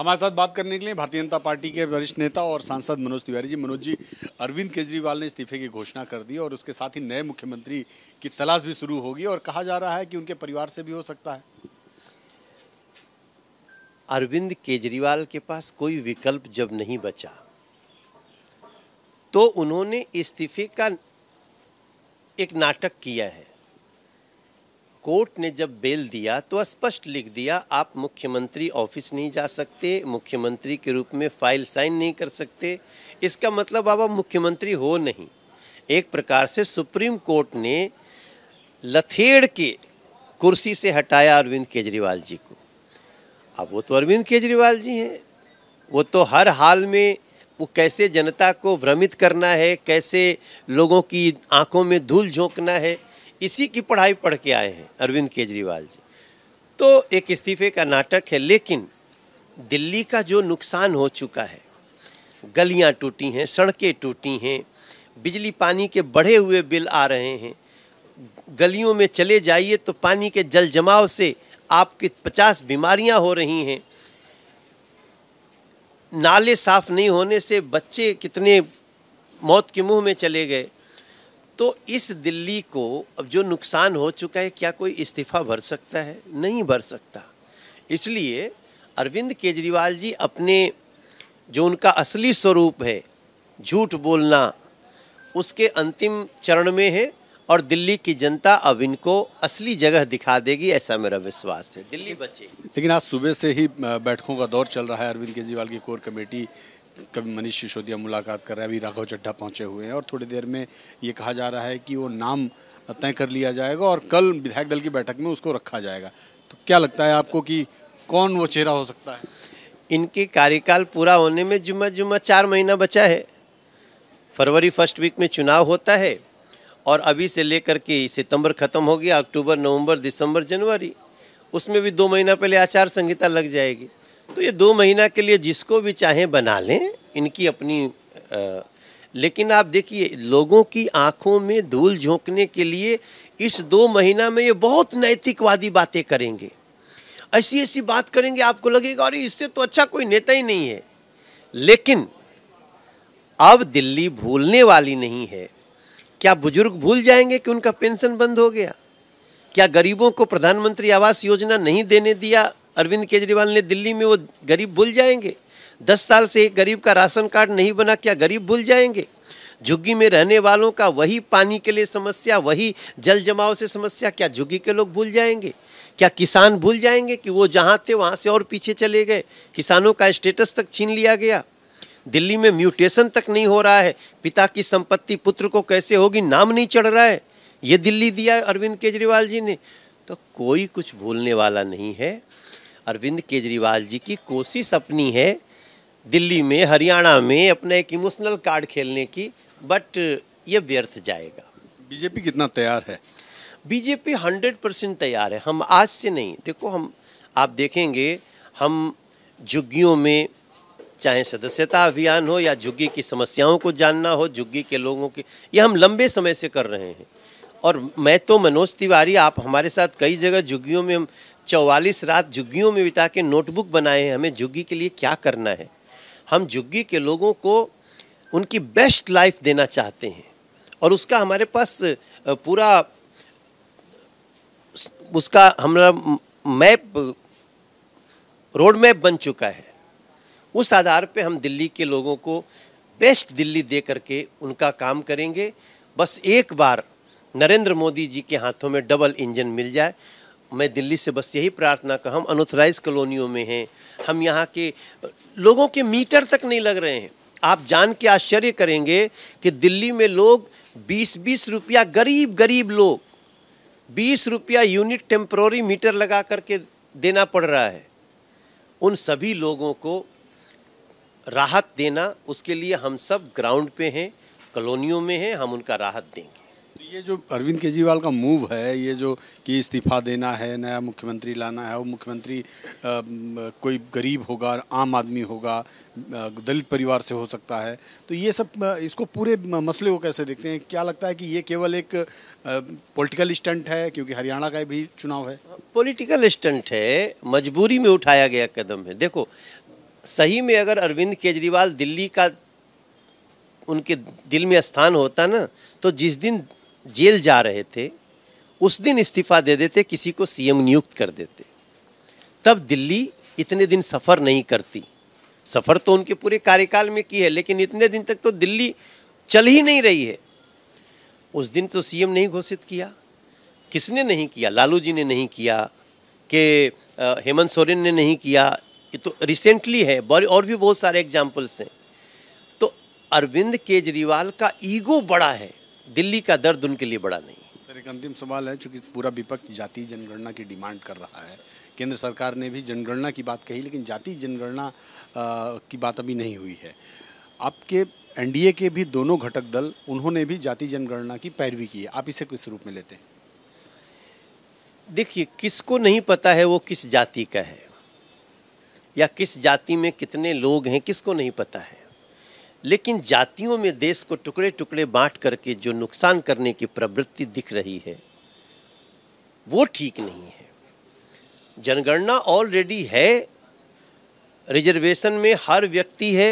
हमारे साथ बात करने के लिए भारतीय जनता पार्टी के वरिष्ठ नेता और सांसद मनोज तिवारी जी मनोज जी अरविंद केजरीवाल ने इस्तीफे की घोषणा कर दी और उसके साथ ही नए मुख्यमंत्री की तलाश भी शुरू होगी और कहा जा रहा है कि उनके परिवार से भी हो सकता है अरविंद केजरीवाल के पास कोई विकल्प जब नहीं बचा तो उन्होंने इस्तीफे का एक नाटक किया है कोर्ट ने जब बेल दिया तो स्पष्ट लिख दिया आप मुख्यमंत्री ऑफिस नहीं जा सकते मुख्यमंत्री के रूप में फाइल साइन नहीं कर सकते इसका मतलब अब आप मुख्यमंत्री हो नहीं एक प्रकार से सुप्रीम कोर्ट ने लथेड़ के कुर्सी से हटाया अरविंद केजरीवाल जी को अब वो तो अरविंद केजरीवाल जी हैं वो तो हर हाल में वो कैसे जनता को भ्रमित करना है कैसे लोगों की आंखों में धूल झोंकना है इसी की पढ़ाई पढ़ के आए हैं अरविंद केजरीवाल जी तो एक इस्तीफे का नाटक है लेकिन दिल्ली का जो नुकसान हो चुका है गलियां टूटी हैं सड़कें टूटी हैं बिजली पानी के बढ़े हुए बिल आ रहे हैं गलियों में चले जाइए तो पानी के जल जमाव से आपके पचास बीमारियां हो रही हैं नाले साफ नहीं होने से बच्चे कितने मौत के मुंह में चले गए तो इस दिल्ली को अब जो नुकसान हो चुका है क्या कोई इस्तीफा भर सकता है नहीं भर सकता इसलिए अरविंद केजरीवाल जी अपने जो उनका असली स्वरूप है झूठ बोलना उसके अंतिम चरण में है और दिल्ली की जनता अब इनको असली जगह दिखा देगी ऐसा मेरा विश्वास है दिल्ली बचेगी लेकिन आज सुबह से ही बैठकों का दौर चल रहा है अरविंद केजरीवाल की कोर कमेटी कभी मनीष सिसोदिया मुलाकात कर रहे हैं अभी राघव चड्ढा पहुंचे हुए हैं और थोड़ी देर में ये कहा जा रहा है कि वो नाम तय कर लिया जाएगा और कल विधायक दल की बैठक में उसको रखा जाएगा तो क्या लगता है आपको कि कौन वो चेहरा हो सकता है इनके कार्यकाल पूरा होने में जुम्मा जुम्मा चार महीना बचा है फरवरी फर्स्ट वीक में चुनाव होता है और अभी से लेकर के सितंबर ख़त्म हो गया अक्टूबर नवंबर दिसंबर जनवरी उसमें भी दो महीना पहले आचार संहिता लग जाएगी तो ये दो महीना के लिए जिसको भी चाहे बना लें इनकी अपनी आ, लेकिन आप देखिए लोगों की आंखों में धूल झोंकने के लिए इस दो महीना में ये बहुत नैतिकवादी बातें करेंगे ऐसी ऐसी बात करेंगे आपको लगेगा अरे इससे तो अच्छा कोई नेता ही नहीं है लेकिन अब दिल्ली भूलने वाली नहीं है क्या बुजुर्ग भूल जाएंगे कि उनका पेंशन बंद हो गया क्या गरीबों को प्रधानमंत्री आवास योजना नहीं देने दिया अरविंद केजरीवाल ने दिल्ली में वो गरीब भूल जाएंगे दस साल से एक गरीब का राशन कार्ड नहीं बना क्या गरीब भूल जाएंगे झुग्गी में रहने वालों का वही पानी के लिए समस्या वही जल जमाव से समस्या क्या झुग्गी के लोग भूल जाएंगे क्या किसान भूल जाएंगे कि वो जहाँ थे वहाँ से और पीछे चले गए किसानों का स्टेटस तक छीन लिया गया दिल्ली में म्यूटेशन तक नहीं हो रहा है पिता की संपत्ति पुत्र को कैसे होगी नाम नहीं चढ़ रहा है ये दिल्ली दिया अरविंद केजरीवाल जी ने तो कोई कुछ भूलने वाला नहीं है अरविंद केजरीवाल जी की कोशिश अपनी है दिल्ली में हरियाणा में अपने एक इमोशनल कार्ड खेलने की बट ये व्यर्थ जाएगा बीजेपी कितना तैयार है बीजेपी हंड्रेड परसेंट तैयार है हम आज से नहीं देखो हम आप देखेंगे हम झुग्गियों में चाहे सदस्यता अभियान हो या झुग्गी की समस्याओं को जानना हो झुग्गी के लोगों के ये हम लंबे समय से कर रहे हैं और मैं तो मनोज तिवारी आप हमारे साथ कई जगह झुग्गियों में चौवालीस रात झुग्गियों में बिता के नोटबुक बनाए हैं हमें झुग्गी के लिए क्या करना है हम झुग्गी के लोगों को उनकी बेस्ट लाइफ देना चाहते हैं और उसका हमारे पास पूरा उसका हमारा मैप रोड मैप बन चुका है उस आधार पे हम दिल्ली के लोगों को बेस्ट दिल्ली दे करके उनका काम करेंगे बस एक बार नरेंद्र मोदी जी के हाथों में डबल इंजन मिल जाए मैं दिल्ली से बस यही प्रार्थना कर हम अनऑथराइज कॉलोनियों में हैं हम यहाँ के लोगों के मीटर तक नहीं लग रहे हैं आप जान के आश्चर्य करेंगे कि दिल्ली में लोग 20-20 रुपया गरीब गरीब लोग 20 रुपया यूनिट टेम्प्रोरी मीटर लगा करके देना पड़ रहा है उन सभी लोगों को राहत देना उसके लिए हम सब ग्राउंड पे हैं कॉलोनियों में हैं हम उनका राहत देंगे तो ये जो अरविंद केजरीवाल का मूव है ये जो कि इस्तीफा देना है नया मुख्यमंत्री लाना है वो मुख्यमंत्री कोई गरीब होगा आम आदमी होगा दलित परिवार से हो सकता है तो ये सब इसको पूरे मसले को कैसे देखते हैं क्या लगता है कि ये केवल एक पॉलिटिकल स्टंट है क्योंकि हरियाणा का भी चुनाव है पॉलिटिकल स्टंट है मजबूरी में उठाया गया कदम है देखो सही में अगर अरविंद केजरीवाल दिल्ली का उनके दिल में स्थान होता ना तो जिस दिन जेल जा रहे थे उस दिन इस्तीफा दे देते किसी को सीएम नियुक्त कर देते तब दिल्ली इतने दिन सफ़र नहीं करती सफ़र तो उनके पूरे कार्यकाल में की है लेकिन इतने दिन तक तो दिल्ली चल ही नहीं रही है उस दिन तो सीएम नहीं घोषित किया किसने नहीं किया लालू जी ने नहीं किया कि हेमंत सोरेन ने नहीं किया ये तो रिसेंटली है और भी बहुत सारे एग्जाम्पल्स हैं तो अरविंद केजरीवाल का ईगो बड़ा है दिल्ली का दर्द उनके लिए बड़ा नहीं सर एक अंतिम सवाल है चूँकि पूरा विपक्ष जातीय जनगणना की डिमांड कर रहा है केंद्र सरकार ने भी जनगणना की बात कही लेकिन जातीय जनगणना की बात अभी नहीं हुई है आपके एनडीए के भी दोनों घटक दल उन्होंने भी जाति जनगणना की पैरवी की है आप इसे किस रूप में लेते हैं देखिए किसको नहीं पता है वो किस जाति का है या किस जाति में कितने लोग हैं किसको नहीं पता है लेकिन जातियों में देश को टुकड़े टुकड़े बांट करके जो नुकसान करने की प्रवृत्ति दिख रही है वो ठीक नहीं है जनगणना ऑलरेडी है रिजर्वेशन में हर व्यक्ति है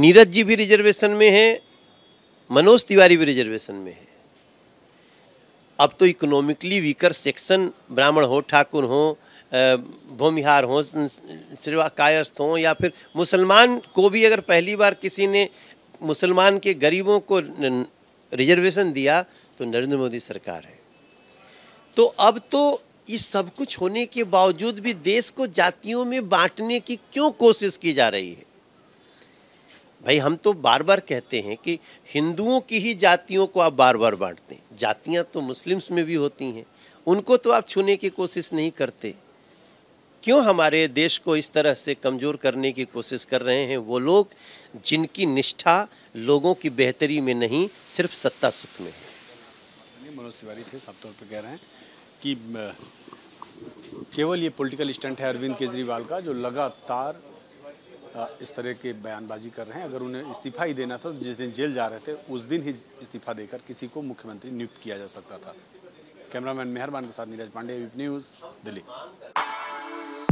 नीरज जी भी रिजर्वेशन में है मनोज तिवारी भी रिजर्वेशन में है अब तो इकोनॉमिकली वीकर सेक्शन ब्राह्मण हो ठाकुर हो भूमिहार हों सिवा कायस्थ हों या फिर मुसलमान को भी अगर पहली बार किसी ने मुसलमान के गरीबों को रिजर्वेशन दिया तो नरेंद्र मोदी सरकार है तो अब तो ये सब कुछ होने के बावजूद भी देश को जातियों में बांटने की क्यों कोशिश की जा रही है भाई हम तो बार बार कहते हैं कि हिंदुओं की ही जातियों को आप बार बार बांटते हैं जातियाँ तो मुस्लिम्स में भी होती हैं उनको तो आप छूने की कोशिश नहीं करते क्यों हमारे देश को इस तरह से कमज़ोर करने की कोशिश कर रहे हैं वो लोग जिनकी निष्ठा लोगों की बेहतरी में नहीं सिर्फ सत्ता सुख में है मनोज तिवारी थे साफ तौर पर कह रहे हैं कि केवल ये पॉलिटिकल स्टंट है अरविंद केजरीवाल का जो लगातार इस तरह के बयानबाजी कर रहे हैं अगर उन्हें इस्तीफा ही देना था तो जिस दिन जेल जा रहे थे उस दिन ही इस्तीफा देकर किसी को मुख्यमंत्री नियुक्त किया जा सकता था कैमरामैन मेहरबान के साथ नीरज पांडे न्यूज़ दिल्ली